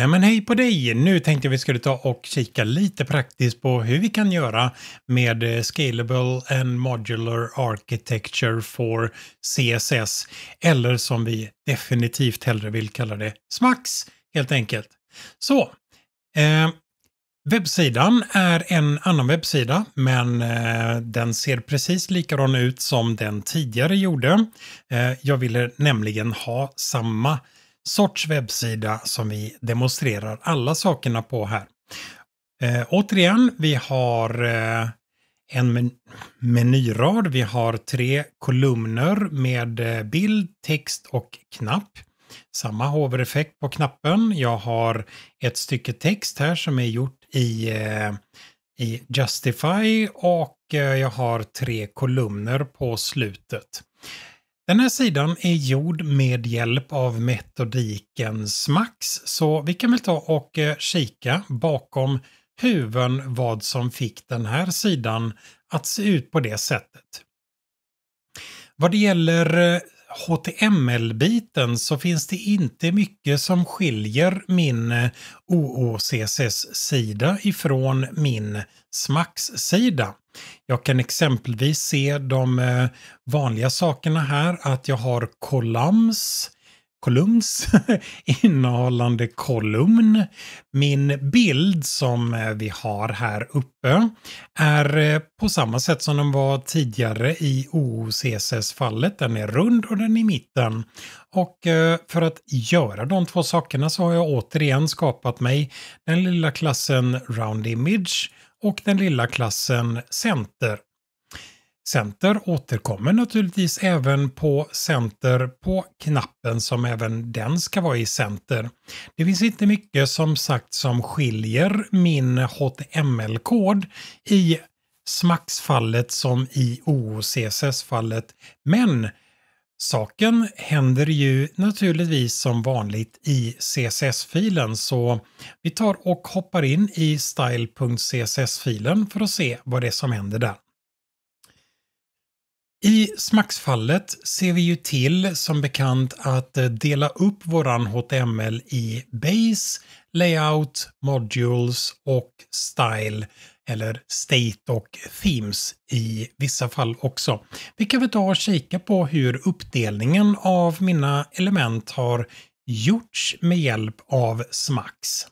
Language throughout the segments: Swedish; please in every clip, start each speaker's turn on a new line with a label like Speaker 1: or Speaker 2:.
Speaker 1: Nej men hej på dig! Nu tänkte jag vi skulle ta och kika lite praktiskt på hur vi kan göra med eh, Scalable and Modular Architecture for CSS, eller som vi definitivt hellre vill kalla det, SMAX helt enkelt. Så, eh, Webbsidan är en annan webbsida, men eh, den ser precis likadan ut som den tidigare gjorde. Eh, jag ville nämligen ha samma sorts webbsida som vi demonstrerar alla sakerna på här. Eh, återigen, vi har eh, en men menyrad, vi har tre kolumner med eh, bild, text och knapp. Samma hovereffekt på knappen. Jag har ett stycke text här som är gjort i, eh, i Justify och eh, jag har tre kolumner på slutet. Den här sidan är gjord med hjälp av metodiken SMAX, så vi kan väl ta och eh, kika bakom huven vad som fick den här sidan att se ut på det sättet. Vad det gäller HTML-biten eh, så finns det inte mycket som skiljer min eh, OOCCs-sida ifrån min SMAX-sida. Jag kan exempelvis se de eh, vanliga sakerna här, att jag har kollams, kolumns innehållande kolumn. Min bild som eh, vi har här uppe är eh, på samma sätt som den var tidigare i OOCSS-fallet. Den är rund och den är i mitten. Och för att göra de två sakerna så har jag återigen skapat mig den lilla klassen Round Image och den lilla klassen Center. Center återkommer naturligtvis även på Center på knappen som även den ska vara i Center. Det finns inte mycket som sagt som skiljer min HTML-kod i SMAX-fallet som i OCSS-fallet, men Saken händer ju naturligtvis som vanligt i CSS-filen så vi tar och hoppar in i style.css-filen för att se vad det är som händer där. I Smax-fallet ser vi ju till som bekant att dela upp våran HTML i Base, Layout, Modules och Style eller State och Themes i vissa fall också. Vi kan väl ta och kika på hur uppdelningen av mina element har gjorts med hjälp av Smax.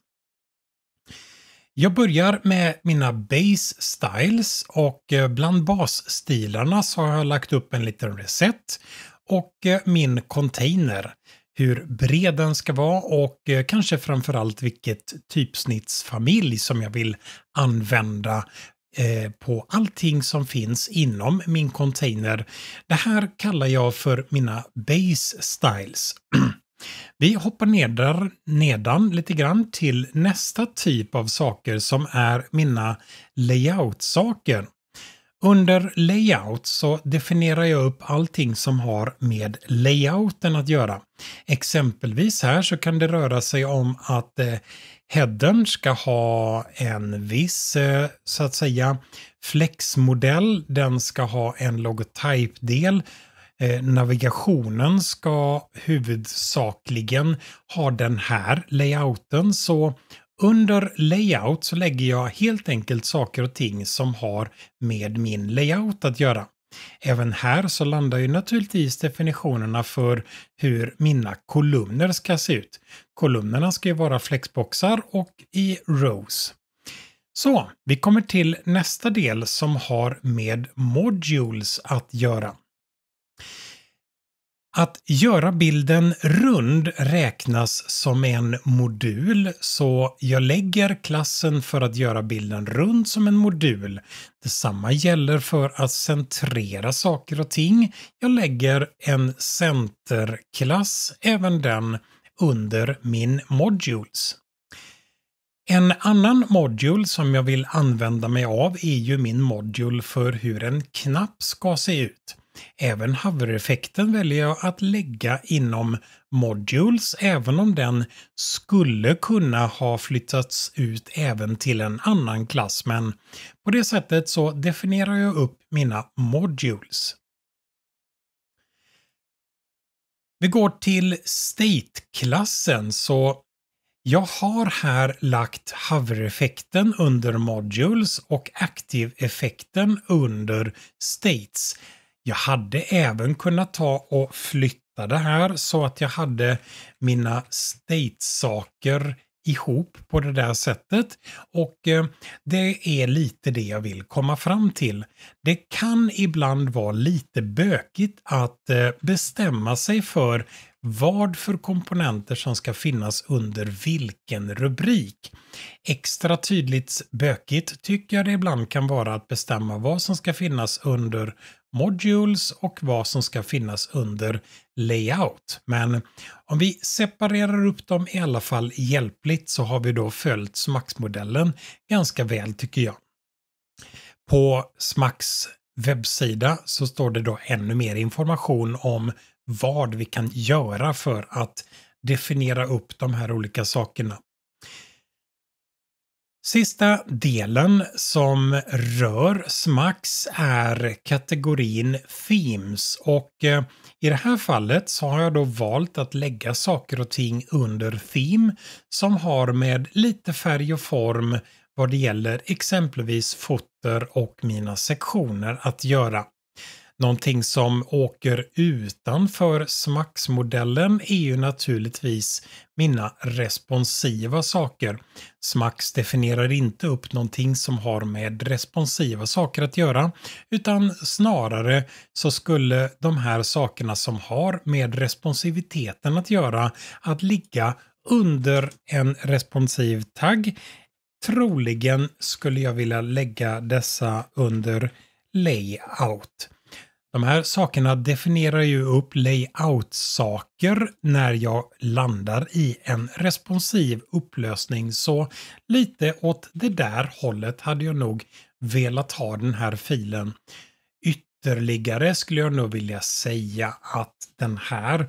Speaker 1: Jag börjar med mina base styles och eh, bland basstilarna så har jag lagt upp en liten reset och eh, min container hur bred den ska vara och eh, kanske framförallt vilket typsnittsfamilj som jag vill använda eh, på allting som finns inom min container. Det här kallar jag för mina base styles. Vi hoppar nedar, nedan lite grann till nästa typ av saker som är mina layout-saker. Under layout så definierar jag upp allting som har med layouten att göra. Exempelvis här så kan det röra sig om att eh, headern ska ha en viss, eh, så att säga, flexmodell. Den ska ha en logotypdel. Eh, navigationen ska huvudsakligen ha den här layouten. Så under layout så lägger jag helt enkelt saker och ting som har med min layout att göra. Även här så landar ju naturligtvis definitionerna för hur mina kolumner ska se ut. Kolumnerna ska ju vara flexboxar och i rows. Så, vi kommer till nästa del som har med modules att göra. Att göra bilden rund räknas som en modul, så jag lägger klassen för att göra bilden rund som en modul. Detsamma gäller för att centrera saker och ting. Jag lägger en centerklass, även den, under min modules. En annan modul som jag vill använda mig av är ju min modul för hur en knapp ska se ut. Även hover-effekten väljer jag att lägga inom Modules, även om den skulle kunna ha flyttats ut även till en annan klass, men på det sättet så definierar jag upp mina Modules. Vi går till State-klassen så jag har här lagt hover-effekten under Modules och Active-effekten under States. Jag hade även kunnat ta och flytta det här så att jag hade mina statesaker ihop på det där sättet. Och eh, det är lite det jag vill komma fram till. Det kan ibland vara lite bökigt att eh, bestämma sig för vad för komponenter som ska finnas under vilken rubrik. Extra tydligt bökigt tycker jag det ibland kan vara att bestämma vad som ska finnas under modules och vad som ska finnas under layout. Men om vi separerar upp dem i alla fall hjälpligt så har vi då följt SMAX-modellen ganska väl tycker jag. På SMAX webbsida så står det då ännu mer information om vad vi kan göra för att definiera upp de här olika sakerna. Sista delen som rör Smax är kategorin Themes och eh, i det här fallet så har jag då valt att lägga saker och ting under Theme som har med lite färg och form vad det gäller exempelvis foter och mina sektioner att göra. Någonting som åker utanför SMAX-modellen är ju naturligtvis mina responsiva saker. SMAX definierar inte upp någonting som har med responsiva saker att göra, utan snarare så skulle de här sakerna som har med responsiviteten att göra att ligga under en responsiv tagg. Troligen skulle jag vilja lägga dessa under layout. De här sakerna definierar ju upp layout-saker när jag landar i en responsiv upplösning så lite åt det där hållet hade jag nog velat ha den här filen. Ytterligare skulle jag nog vilja säga att den här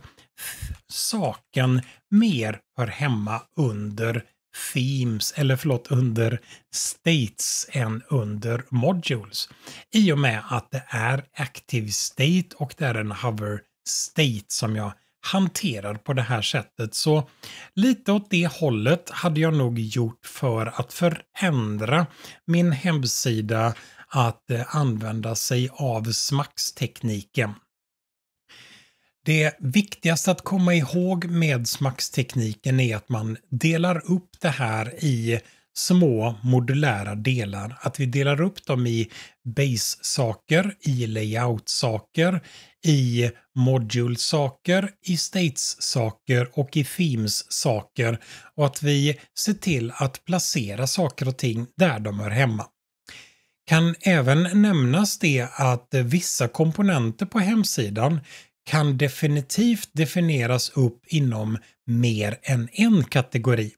Speaker 1: saken mer hör hemma under themes, eller förlåt, under states än under modules. I och med att det är active state och det är en hover state som jag hanterar på det här sättet. Så lite åt det hållet hade jag nog gjort för att förändra min hemsida att eh, använda sig av SMAX-tekniken. Det viktigaste att komma ihåg med smackstekniken är att man delar upp det här i små modulära delar. Att vi delar upp dem i base-saker, i layout-saker, i module-saker, i states-saker och i themes-saker. Och att vi ser till att placera saker och ting där de hör hemma. Kan även nämnas det att vissa komponenter på hemsidan kan definitivt definieras upp inom mer än en kategori.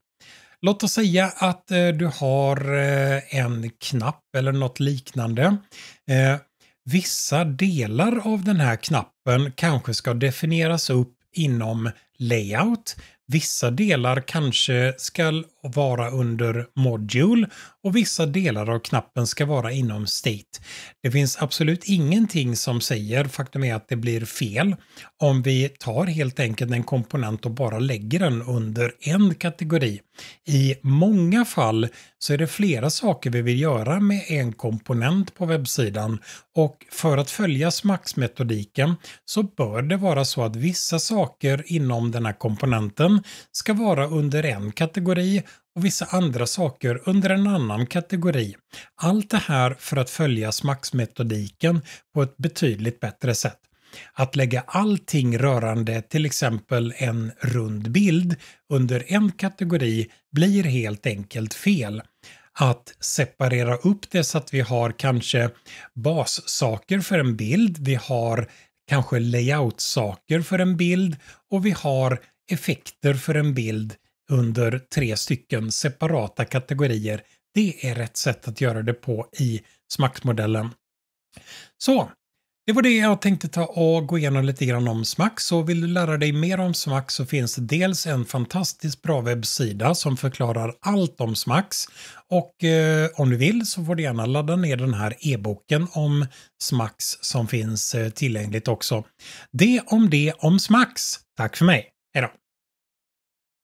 Speaker 1: Låt oss säga att eh, du har eh, en knapp eller något liknande. Eh, vissa delar av den här knappen kanske ska definieras upp inom layout, Vissa delar kanske ska vara under Module och vissa delar av knappen ska vara inom State. Det finns absolut ingenting som säger, faktum är att det blir fel, om vi tar helt enkelt en komponent och bara lägger den under en kategori. I många fall så är det flera saker vi vill göra med en komponent på webbsidan och för att följa SMAX-metodiken så bör det vara så att vissa saker inom den här komponenten ska vara under en kategori och vissa andra saker under en annan kategori. Allt det här för att följa SMAX-metodiken på ett betydligt bättre sätt. Att lägga allting rörande till exempel en rund bild under en kategori blir helt enkelt fel att separera upp det så att vi har kanske bassaker för en bild, vi har kanske layoutsaker för en bild och vi har effekter för en bild under tre stycken separata kategorier. Det är rätt sätt att göra det på i SMAX-modellen. Så, det var det jag tänkte ta och gå igenom lite grann om SMAX och vill du lära dig mer om SMAX så finns det dels en fantastiskt bra webbsida som förklarar allt om SMAX och eh, om du vill så får du gärna ladda ner den här e-boken om SMAX som finns eh, tillgängligt också. Det om det om SMAX. Tack för mig! Hej då.